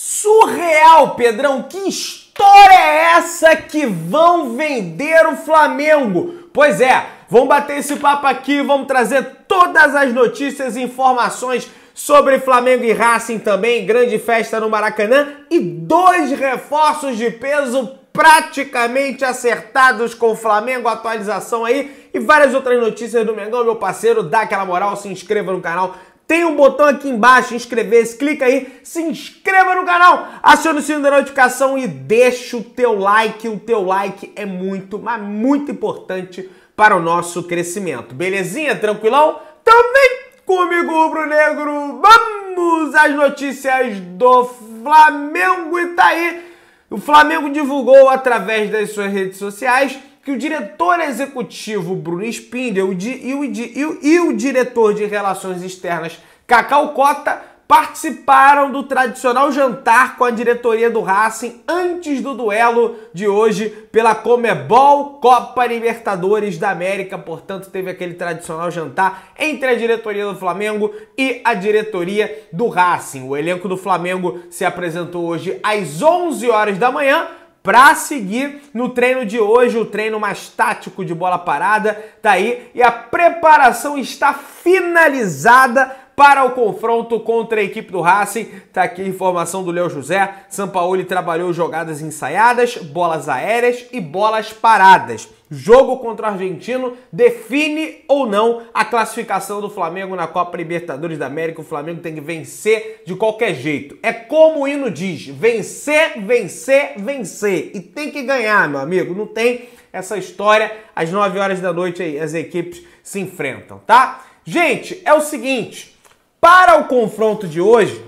Surreal, Pedrão! Que história é essa que vão vender o Flamengo? Pois é, vamos bater esse papo aqui, vamos trazer todas as notícias e informações sobre Flamengo e Racing também, grande festa no Maracanã e dois reforços de peso praticamente acertados com o Flamengo, atualização aí e várias outras notícias do Mengão, meu parceiro, dá aquela moral, se inscreva no canal, tem um botão aqui embaixo, inscrever-se, clica aí, se inscreva no canal, acione o sino da notificação e deixa o teu like. O teu like é muito, mas muito importante para o nosso crescimento. Belezinha? Tranquilão? Também comigo, Rubro Negro. Vamos às notícias do Flamengo e tá aí. O Flamengo divulgou através das suas redes sociais que o diretor executivo Bruno Spindel e o, e o, e o diretor de Relações Externas Cacau Cota participaram do tradicional jantar com a diretoria do Racing antes do duelo de hoje pela Comebol Copa Libertadores da América. Portanto, teve aquele tradicional jantar entre a diretoria do Flamengo e a diretoria do Racing. O elenco do Flamengo se apresentou hoje às 11 horas da manhã para seguir no treino de hoje, o treino mais tático de bola parada, tá aí e a preparação está finalizada para o confronto contra a equipe do Racing. Tá aqui a informação do Léo José. Sampaoli trabalhou jogadas ensaiadas, bolas aéreas e bolas paradas. Jogo contra o Argentino define ou não a classificação do Flamengo na Copa Libertadores da América. O Flamengo tem que vencer de qualquer jeito. É como o hino diz: vencer, vencer, vencer. E tem que ganhar, meu amigo. Não tem essa história. Às 9 horas da noite aí, as equipes se enfrentam, tá? Gente, é o seguinte: para o confronto de hoje,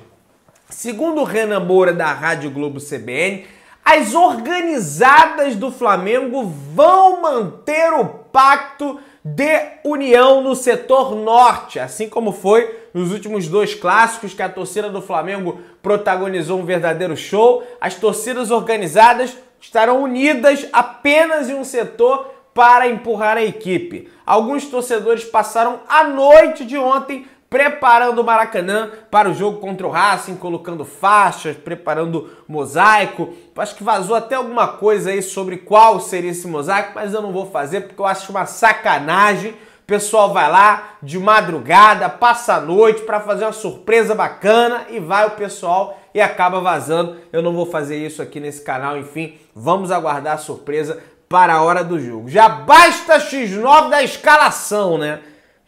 segundo o Renan Moura da Rádio Globo CBN. As organizadas do Flamengo vão manter o pacto de união no setor norte, assim como foi nos últimos dois clássicos que a torcida do Flamengo protagonizou um verdadeiro show. As torcidas organizadas estarão unidas apenas em um setor para empurrar a equipe. Alguns torcedores passaram a noite de ontem preparando o Maracanã para o jogo contra o Racing, colocando faixas, preparando mosaico. Acho que vazou até alguma coisa aí sobre qual seria esse mosaico, mas eu não vou fazer porque eu acho uma sacanagem. O pessoal vai lá de madrugada, passa a noite para fazer uma surpresa bacana e vai o pessoal e acaba vazando. Eu não vou fazer isso aqui nesse canal, enfim, vamos aguardar a surpresa para a hora do jogo. Já basta X9 da escalação, né?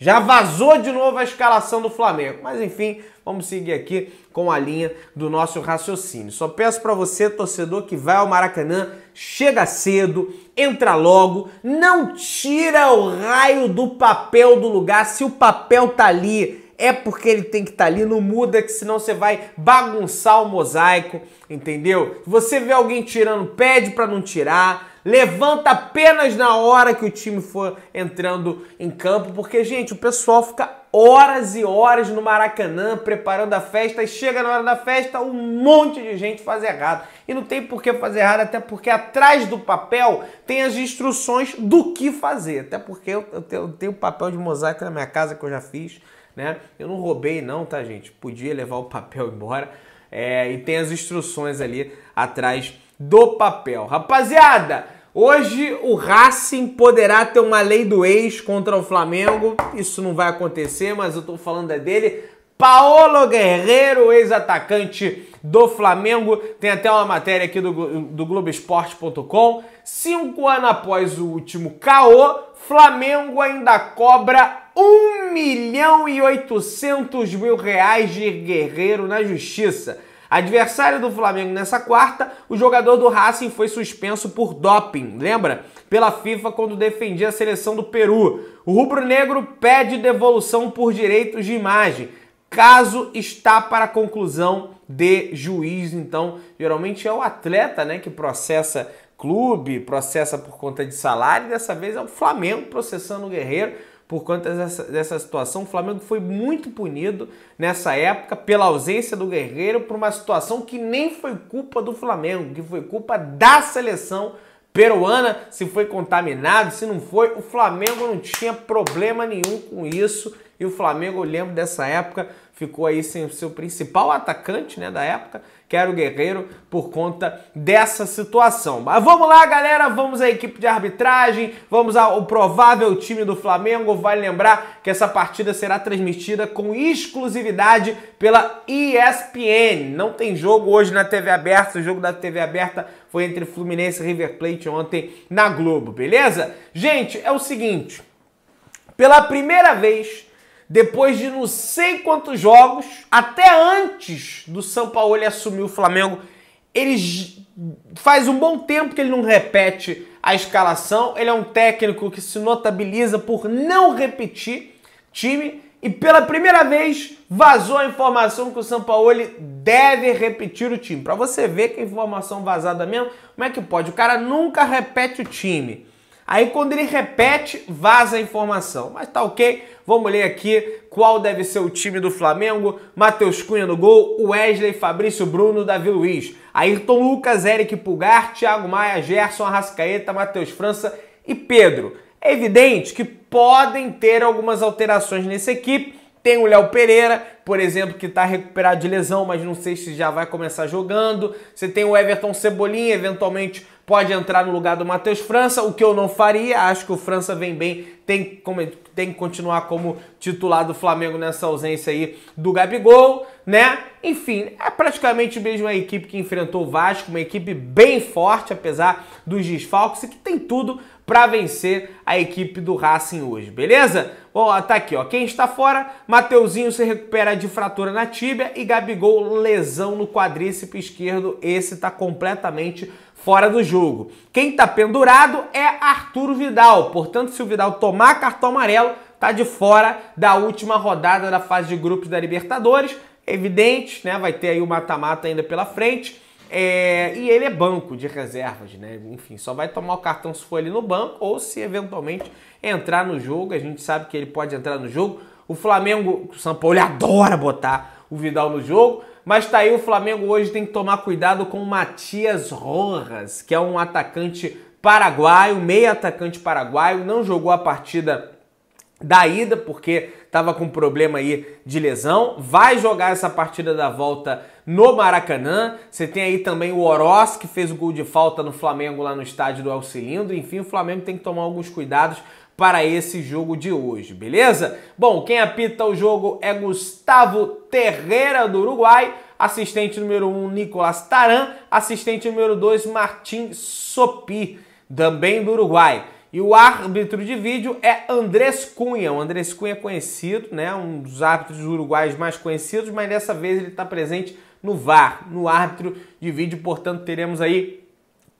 Já vazou de novo a escalação do Flamengo. Mas enfim, vamos seguir aqui com a linha do nosso raciocínio. Só peço para você, torcedor, que vai ao Maracanã, chega cedo, entra logo, não tira o raio do papel do lugar. Se o papel tá ali, é porque ele tem que estar tá ali, não muda, que senão você vai bagunçar o mosaico, entendeu? você vê alguém tirando, pede para não tirar. Levanta apenas na hora que o time for entrando em campo, porque, gente, o pessoal fica horas e horas no Maracanã preparando a festa e chega na hora da festa um monte de gente faz errado. E não tem por que fazer errado, até porque atrás do papel tem as instruções do que fazer. Até porque eu, tenho, eu tenho papel de mosaico na minha casa que eu já fiz, né? Eu não roubei, não, tá, gente? Podia levar o papel embora. É, e tem as instruções ali atrás do papel. Rapaziada, hoje o Racing poderá ter uma lei do ex contra o Flamengo. Isso não vai acontecer, mas eu tô falando é dele. Paolo Guerreiro, ex-atacante do Flamengo. Tem até uma matéria aqui do, do Globoesporte.com. Cinco anos após o último caô, Flamengo ainda cobra 1 milhão e 800 mil reais de Guerreiro na justiça. Adversário do Flamengo nessa quarta, o jogador do Racing foi suspenso por doping, lembra? Pela FIFA quando defendia a seleção do Peru. O rubro-negro pede devolução por direitos de imagem. Caso está para conclusão de juiz, então geralmente é o atleta, né, que processa clube, processa por conta de salário, dessa vez é o Flamengo processando o Guerreiro por conta dessa, dessa situação. O Flamengo foi muito punido nessa época pela ausência do Guerreiro por uma situação que nem foi culpa do Flamengo, que foi culpa da seleção peruana, se foi contaminado, se não foi. O Flamengo não tinha problema nenhum com isso. E o Flamengo, eu lembro dessa época, ficou aí sem o seu principal atacante né, da época Quero Guerreiro por conta dessa situação. Mas vamos lá, galera, vamos à equipe de arbitragem, vamos ao provável time do Flamengo. Vale lembrar que essa partida será transmitida com exclusividade pela ESPN. Não tem jogo hoje na TV aberta, o jogo da TV aberta foi entre Fluminense e River Plate ontem na Globo, beleza? Gente, é o seguinte, pela primeira vez depois de não sei quantos jogos, até antes do São Paulo ele assumir o Flamengo, ele faz um bom tempo que ele não repete a escalação. Ele é um técnico que se notabiliza por não repetir time e pela primeira vez vazou a informação que o Sampaoli deve repetir o time. Para você ver que é informação vazada mesmo, como é que pode? O cara nunca repete o time. Aí quando ele repete, vaza a informação. Mas tá ok, vamos ler aqui qual deve ser o time do Flamengo. Matheus Cunha no gol, Wesley, Fabrício Bruno, Davi Luiz, Ayrton Lucas, Eric Pugar, Thiago Maia, Gerson Arrascaeta, Matheus França e Pedro. É evidente que podem ter algumas alterações nessa equipe, tem o Léo Pereira, por exemplo, que está recuperado de lesão, mas não sei se já vai começar jogando. Você tem o Everton Cebolinha, eventualmente pode entrar no lugar do Matheus França, o que eu não faria. Acho que o França vem bem, tem, tem que continuar como titular do Flamengo nessa ausência aí do Gabigol né? Enfim, é praticamente mesmo a equipe que enfrentou o Vasco, uma equipe bem forte, apesar dos desfalques, e que tem tudo para vencer a equipe do Racing hoje, beleza? Bom, tá aqui, ó. Quem está fora, Mateuzinho se recupera de fratura na tíbia e Gabigol lesão no quadríceps esquerdo. Esse tá completamente fora do jogo. Quem tá pendurado é Arturo Vidal. Portanto, se o Vidal tomar cartão amarelo, tá de fora da última rodada da fase de grupos da Libertadores evidente, né? Vai ter aí o mata-mata ainda pela frente. É, e ele é banco de reservas, né? Enfim, só vai tomar o cartão se for ali no banco ou se eventualmente entrar no jogo. A gente sabe que ele pode entrar no jogo. O Flamengo, o São Paulo adora botar o Vidal no jogo, mas tá aí o Flamengo hoje tem que tomar cuidado com o Matias Rojas, que é um atacante paraguaio, meio atacante paraguaio, não jogou a partida da ida porque estava com problema aí de lesão, vai jogar essa partida da volta no Maracanã. Você tem aí também o Oroz, que fez o gol de falta no Flamengo lá no estádio do El Cilindro. Enfim, o Flamengo tem que tomar alguns cuidados para esse jogo de hoje, beleza? Bom, quem apita o jogo é Gustavo Terreira do Uruguai, assistente número 1 um, Nicolas Taran, assistente número 2 Martim Sopi, também do Uruguai. E o árbitro de vídeo é Andrés Cunha. O Andrés Cunha é conhecido, né? um dos árbitros uruguaios mais conhecidos, mas dessa vez ele está presente no VAR, no árbitro de vídeo. Portanto, teremos aí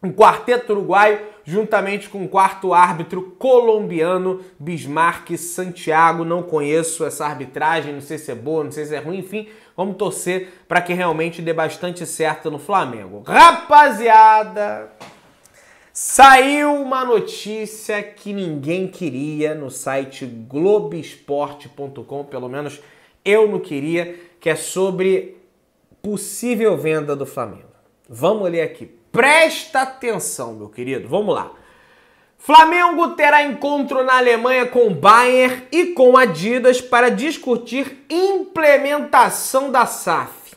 um quarteto uruguaio juntamente com o quarto árbitro colombiano Bismarck Santiago. Não conheço essa arbitragem, não sei se é boa, não sei se é ruim, enfim, vamos torcer para que realmente dê bastante certo no Flamengo. Rapaziada, Saiu uma notícia que ninguém queria no site globesport.com, pelo menos eu não queria, que é sobre possível venda do Flamengo. Vamos ler aqui. Presta atenção, meu querido. Vamos lá. Flamengo terá encontro na Alemanha com Bayern e com Adidas para discutir implementação da SAF.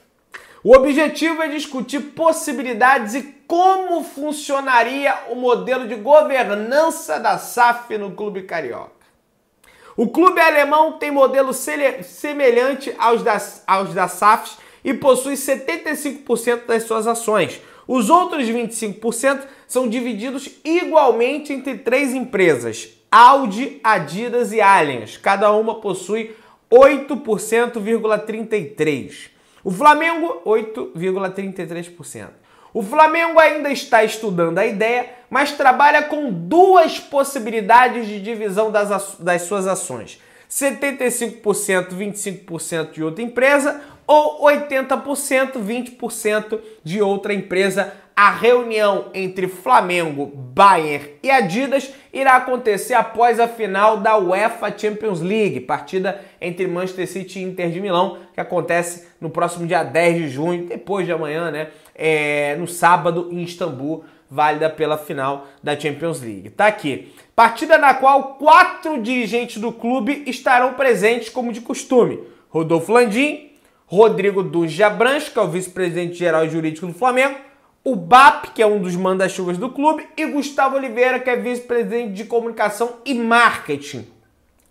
O objetivo é discutir possibilidades e como funcionaria o modelo de governança da SAF no clube carioca. O clube alemão tem modelo semelhante aos da, aos da SAF e possui 75% das suas ações. Os outros 25% são divididos igualmente entre três empresas: Audi, Adidas e Allianz. Cada uma possui 8,33%. O Flamengo, 8,33%. O Flamengo ainda está estudando a ideia, mas trabalha com duas possibilidades de divisão das, das suas ações: 75%, 25% de outra empresa ou 80%, 20% de outra empresa a reunião entre Flamengo, Bayern e Adidas irá acontecer após a final da UEFA Champions League, partida entre Manchester City e Inter de Milão, que acontece no próximo dia 10 de junho, depois de amanhã, né? É, no sábado em Istambul, válida pela final da Champions League. Tá aqui. Partida na qual quatro dirigentes do clube estarão presentes, como de costume: Rodolfo Landim, Rodrigo Dunja Branco, que é o vice-presidente geral e jurídico do Flamengo o BAP, que é um dos manda-chuvas do clube, e Gustavo Oliveira, que é vice-presidente de comunicação e marketing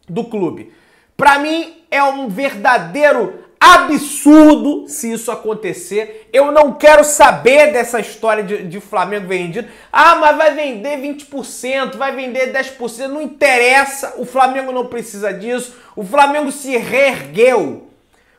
do clube. Para mim é um verdadeiro absurdo se isso acontecer. Eu não quero saber dessa história de, de Flamengo vendido. Ah, mas vai vender 20%, vai vender 10%, não interessa. O Flamengo não precisa disso. O Flamengo se reergueu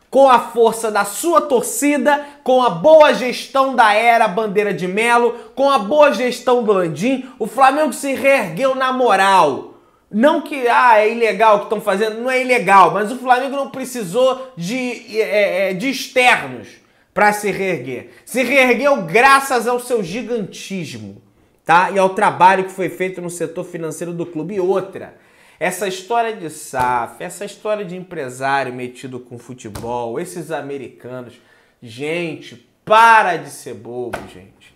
com a força da sua torcida, com a boa gestão da era Bandeira de Melo, com a boa gestão do Landim, o Flamengo se reergueu na moral. Não que ah, é ilegal o que estão fazendo, não é ilegal, mas o Flamengo não precisou de, é, é de externos para se reerguer. Se reergueu graças ao seu gigantismo, tá? E ao trabalho que foi feito no setor financeiro do clube. E outra, essa história de SAF, essa história de empresário metido com futebol, esses americanos. Gente, para de ser bobo, gente.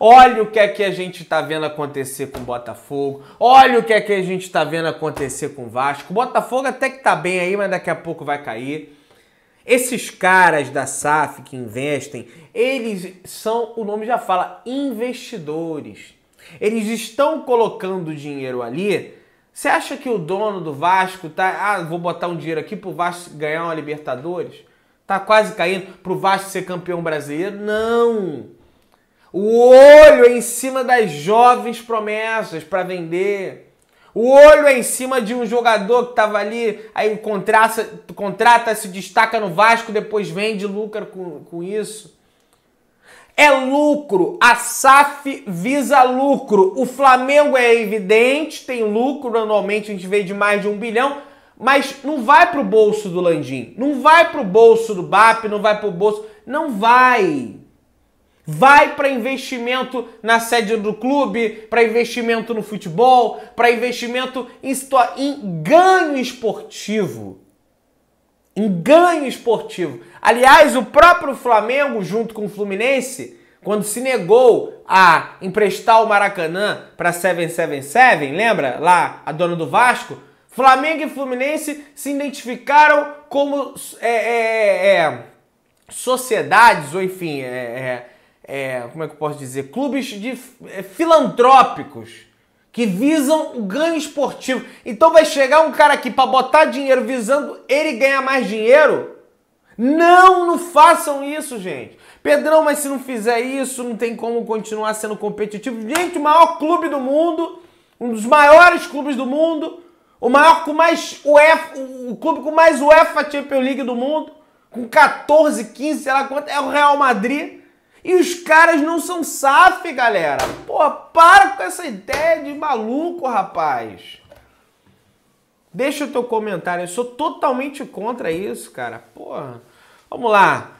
Olha o que é que a gente está vendo acontecer com o Botafogo. Olha o que é que a gente está vendo acontecer com o Vasco. O Botafogo até que tá bem aí, mas daqui a pouco vai cair. Esses caras da SAF que investem, eles são, o nome já fala, investidores. Eles estão colocando dinheiro ali você acha que o dono do Vasco tá. Ah, vou botar um dinheiro aqui pro Vasco ganhar uma Libertadores? Tá quase caindo pro Vasco ser campeão brasileiro? Não! O olho é em cima das jovens promessas para vender. O olho é em cima de um jogador que estava ali, aí contrata, contrata, se destaca no Vasco, depois vende lucra com, com isso é lucro. A SAF visa lucro. O Flamengo é evidente, tem lucro anualmente, a gente vê de mais de um bilhão, mas não vai para o bolso do Landim, não vai para o bolso do BAP, não vai para o bolso. Não vai. Vai para investimento na sede do clube, para investimento no futebol, para investimento em, em ganho esportivo em ganho esportivo. Aliás, o próprio Flamengo, junto com o Fluminense, quando se negou a emprestar o Maracanã para 777, lembra? Lá, a dona do Vasco. Flamengo e Fluminense se identificaram como é, é, é, sociedades, ou enfim, é, é, é, como é que eu posso dizer? Clubes de, filantrópicos que visam o ganho esportivo. Então vai chegar um cara aqui para botar dinheiro visando ele ganhar mais dinheiro? Não, não façam isso, gente. Pedrão, mas se não fizer isso, não tem como continuar sendo competitivo. Gente, o maior clube do mundo, um dos maiores clubes do mundo, o maior com mais UEFA, o clube com mais UEFA Champions League do mundo, com 14, 15, sei lá quanto, é o Real Madrid. E os caras não são SAF, galera. Pô, para com essa ideia de maluco, rapaz. Deixa o teu comentário. Eu sou totalmente contra isso, cara. Porra. Vamos lá.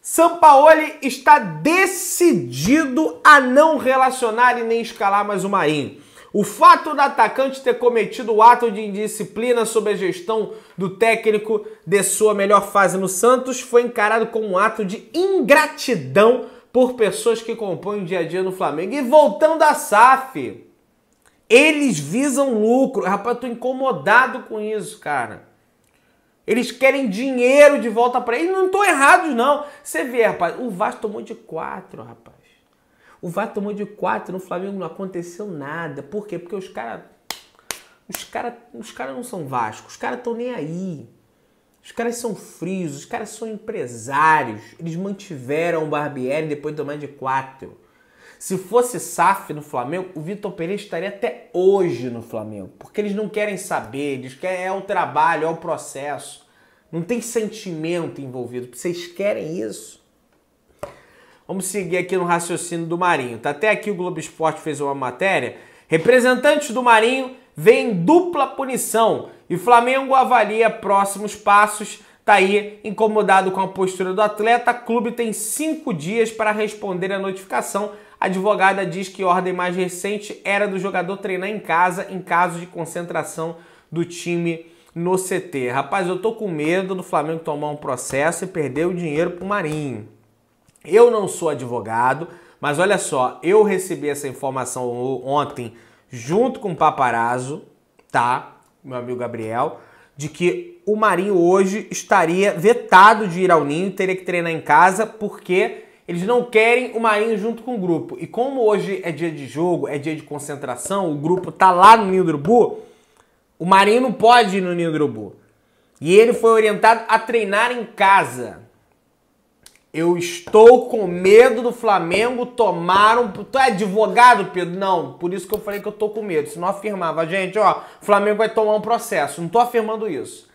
Sampaoli está decidido a não relacionar e nem escalar mais o Marinho. O fato do atacante ter cometido o ato de indisciplina sob a gestão do técnico de sua melhor fase no Santos foi encarado como um ato de ingratidão por pessoas que compõem o dia a dia no Flamengo. E voltando à SAF, eles visam lucro. Rapaz, eu tô incomodado com isso, cara. Eles querem dinheiro de volta para eles. Não estão errados, não. Você vê, rapaz, o Vasco tomou de quatro, rapaz. O Vasco tomou de quatro no Flamengo, não aconteceu nada. Por quê? Porque os caras. Os caras os cara não são Vasco, os caras estão nem aí. Os caras são frios, os caras são empresários. Eles mantiveram o Barbieri depois do mais de quatro. Se fosse SAF no Flamengo, o Vitor Pereira estaria até hoje no Flamengo. Porque eles não querem saber, eles querem, é o trabalho, é o processo. Não tem sentimento envolvido. Vocês querem isso? Vamos seguir aqui no raciocínio do Marinho. Tá até aqui o Globo Esporte fez uma matéria. Representantes do Marinho veem dupla punição e Flamengo avalia próximos passos. Tá aí incomodado com a postura do atleta. Clube tem cinco dias para responder a notificação. A advogada diz que ordem mais recente era do jogador treinar em casa em caso de concentração do time no CT. Rapaz, eu tô com medo do Flamengo tomar um processo e perder o dinheiro pro Marinho. Eu não sou advogado, mas olha só, eu recebi essa informação ontem junto com o paparazzo, tá? meu amigo Gabriel, de que o Marinho hoje estaria vetado de ir ao ninho, teria que treinar em casa, porque eles não querem o Marinho junto com o grupo. E como hoje é dia de jogo, é dia de concentração, o grupo tá lá no Ninho do Urubu, o Marinho não pode ir no Ninho do Urubu. E ele foi orientado a treinar em casa. Eu estou com medo do Flamengo tomar um. Tu é advogado, Pedro? Não, por isso que eu falei que eu tô com medo. Se não afirmava, gente, ó, o Flamengo vai tomar um processo. Não tô afirmando isso.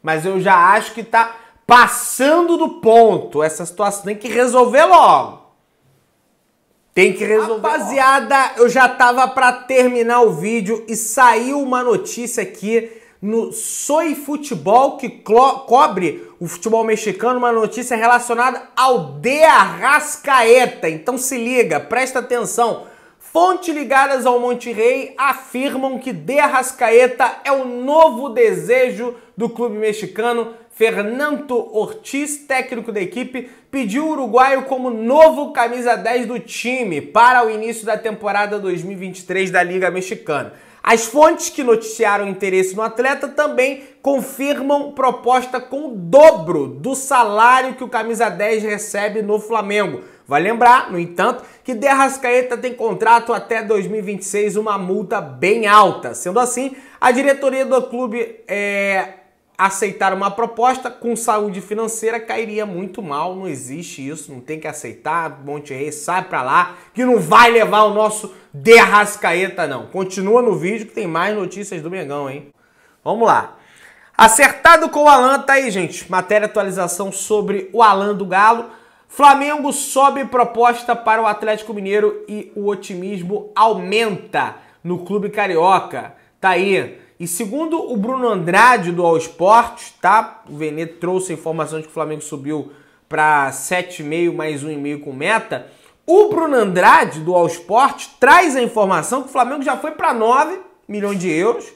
Mas eu já acho que tá passando do ponto essa situação. Tem que resolver logo. Tem que resolver. Rapaziada, logo. eu já tava para terminar o vídeo e saiu uma notícia aqui no Soy Futebol que cobre o futebol mexicano, uma notícia relacionada ao De Arrascaeta. Então se liga, presta atenção. Fontes ligadas ao Monterrey afirmam que De Arrascaeta é o novo desejo do clube mexicano. Fernando Ortiz, técnico da equipe, pediu o uruguaio como novo camisa 10 do time para o início da temporada 2023 da Liga Mexicana. As fontes que noticiaram interesse no atleta também confirmam proposta com o dobro do salário que o camisa 10 recebe no Flamengo. Vai lembrar, no entanto, que Derrascaeta tem contrato até 2026, uma multa bem alta. Sendo assim, a diretoria do clube é, aceitar uma proposta com saúde financeira cairia muito mal, não existe isso, não tem que aceitar, Monte Rei sai pra lá, que não vai levar o nosso derrascaeta não. Continua no vídeo que tem mais notícias do Mengão, hein? Vamos lá. Acertado com o Alan, tá aí, gente. Matéria atualização sobre o Alan do Galo. Flamengo sobe proposta para o Atlético Mineiro e o otimismo aumenta no clube carioca. Tá aí. E segundo o Bruno Andrade do All Sport, tá? O Veneto trouxe a informação de que o Flamengo subiu para 7,5 mais 1,5 com meta. O Bruno Andrade do All Sport traz a informação que o Flamengo já foi para 9 milhões de euros.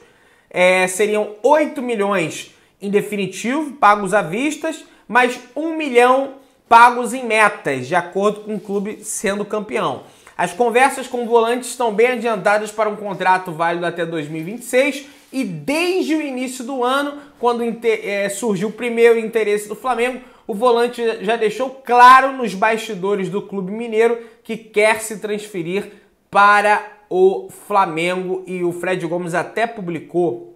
É, seriam 8 milhões em definitivo, pagos à vista, mais 1 milhão pagos em metas, de acordo com o clube sendo campeão. As conversas com o volante estão bem adiantadas para um contrato válido até 2026 e desde o início do ano, quando é, surgiu o primeiro interesse do Flamengo, o volante já deixou claro nos bastidores do Clube Mineiro que quer se transferir para o Flamengo e o Fred Gomes até publicou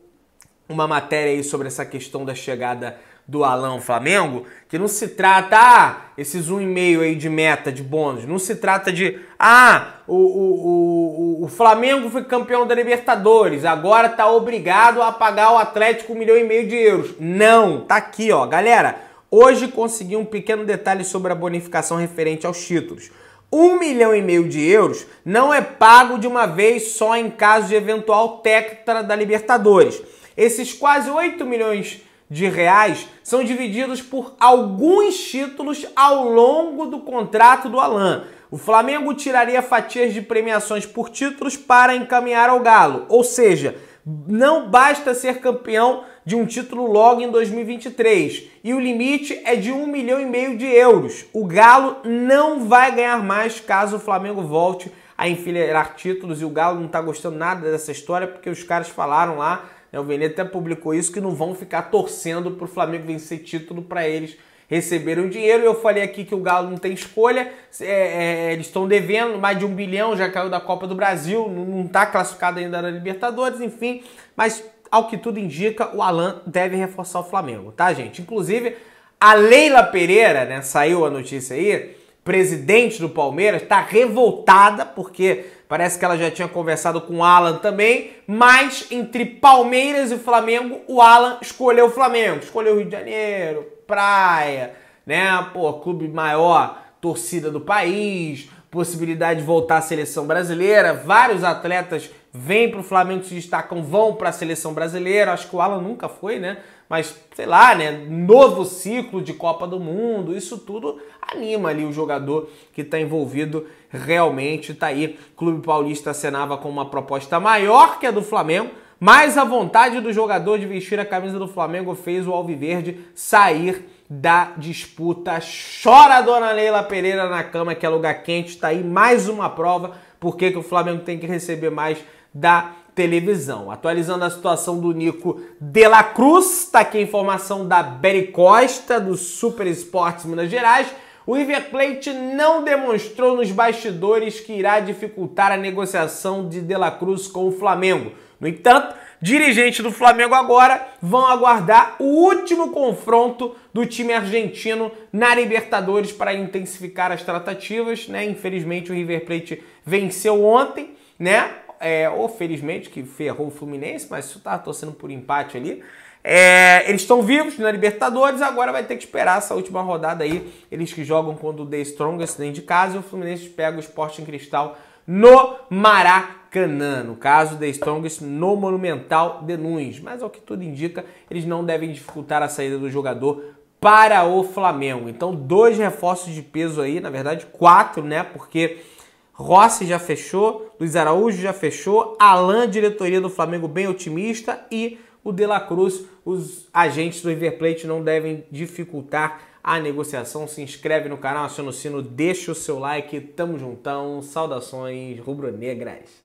uma matéria aí sobre essa questão da chegada do Alão Flamengo, que não se trata, ah, esses 1,5 aí de meta, de bônus, não se trata de, ah, o, o, o, o Flamengo foi campeão da Libertadores, agora está obrigado a pagar o Atlético um milhão e meio de euros. Não, tá aqui, ó, galera. Hoje consegui um pequeno detalhe sobre a bonificação referente aos títulos. Um milhão e meio de euros não é pago de uma vez só em caso de eventual tetra da Libertadores. Esses quase 8 milhões de reais são divididos por alguns títulos ao longo do contrato do Alain. O Flamengo tiraria fatias de premiações por títulos para encaminhar ao Galo, ou seja, não basta ser campeão de um título logo em 2023 e o limite é de um milhão e meio de euros. O Galo não vai ganhar mais caso o Flamengo volte a enfileirar títulos e o Galo não está gostando nada dessa história porque os caras falaram lá é, o Vene até publicou isso, que não vão ficar torcendo para o Flamengo vencer título para eles receberem o dinheiro. Eu falei aqui que o Galo não tem escolha, é, é, eles estão devendo mais de um bilhão, já caiu da Copa do Brasil, não está classificado ainda na Libertadores, enfim. Mas ao que tudo indica, o Alan deve reforçar o Flamengo, tá, gente? Inclusive, a Leila Pereira, né? Saiu a notícia aí, presidente do Palmeiras, está revoltada porque Parece que ela já tinha conversado com o Alan também, mas entre Palmeiras e Flamengo, o Alan escolheu o Flamengo, escolheu o Rio de Janeiro, praia, né? Pô, clube maior, torcida do país, possibilidade de voltar à seleção brasileira, vários atletas vêm para o Flamengo, se destacam, vão para a seleção brasileira. Acho que o Alan nunca foi, né? Mas sei lá, né? Novo ciclo de Copa do Mundo, isso tudo anima ali o jogador que está envolvido realmente. Tá aí. Clube Paulista acenava com uma proposta maior que a do Flamengo. Mas a vontade do jogador de vestir a camisa do Flamengo fez o Alviverde sair da disputa. Chora a dona Leila Pereira na cama, que é lugar quente. Está aí mais uma prova porque que o Flamengo tem que receber mais da televisão. Atualizando a situação do Nico De La Cruz, tá aqui a informação da Beri Costa, do Super Esportes Minas Gerais. O River Plate não demonstrou nos bastidores que irá dificultar a negociação de De La Cruz com o Flamengo. No entanto, dirigentes do Flamengo agora vão aguardar o último confronto do time argentino na Libertadores para intensificar as tratativas, né? Infelizmente o River Plate venceu ontem, né? é, ou felizmente que ferrou o Fluminense, mas isso tá torcendo por empate ali. É, eles estão vivos na Libertadores, agora vai ter que esperar essa última rodada aí. Eles que jogam contra o The Strongest dentro de casa e o Fluminense pega o Sporting Cristal no Maracanã. No caso, The Strongest no Monumental de Nunes. Mas ao que tudo indica, eles não devem dificultar a saída do jogador para o Flamengo. Então, dois reforços de peso aí, na verdade, quatro, né? Porque Rossi já fechou, Luiz Araújo já fechou, Alain, diretoria do Flamengo, bem otimista e o De La Cruz, os agentes do River Plate não devem dificultar a negociação. Se inscreve no canal, aciona o sino, deixa o seu like. Tamo juntão. Saudações rubro-negras.